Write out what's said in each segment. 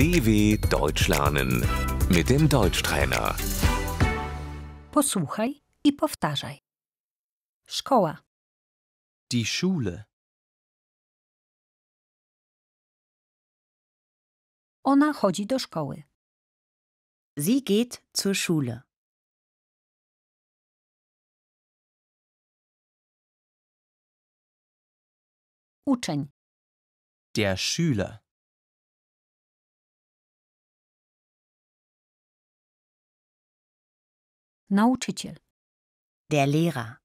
DW Deutsch lernen mit dem Deutschtrainer. Posłuchaj i powtarzaj. Szkoła, Die Schule. ona chodzi do szkoły. Sie geht zur Schule. Uczeń, Der Schüler. Nauczyciel. Der Lehrer.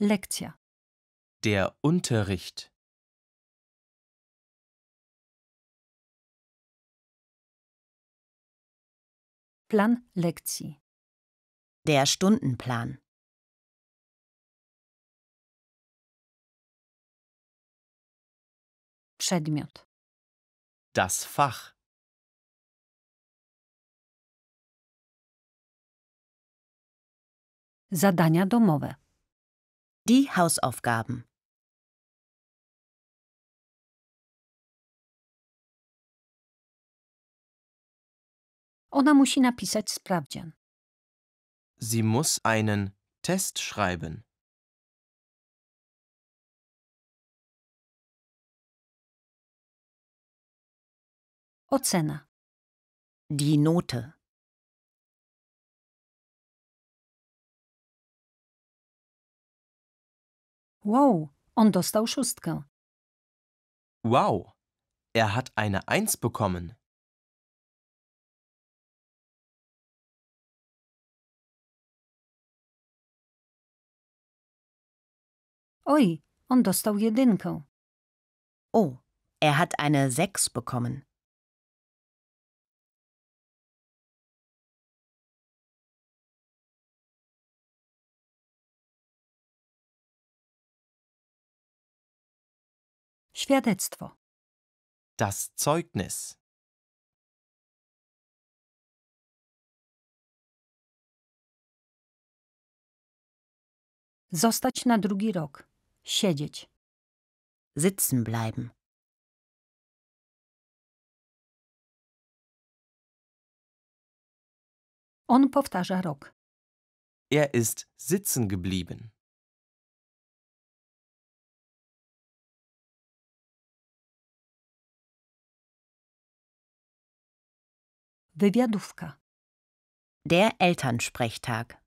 Lekcja. Der Unterricht. Plan Lekcji. Der Stundenplan. Przedmiot. das Fach Zadania domowe Die Hausaufgaben Ona musi napisać sprawdzian. Sie muss einen Test schreiben. Ocena. Die Note. Wow, on dostał szóstkę. Wow, er hat eine Eins bekommen. Oj, on dostał jedynkę. Oh, er hat eine Sechs bekommen. Świadectwo. Das Zeugnis. Zostać na drugi rok. Siedzieć. Sitzen bleiben. On powtarza rok. Er ist sitzen geblieben. Wywiadówka. Der Elternsprechtag.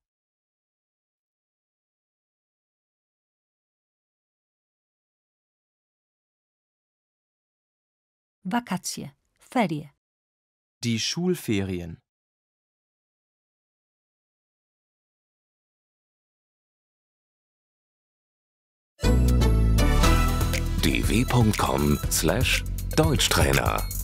Wakacje, Ferie. Die Schulferien. dw.com/deutschtrainer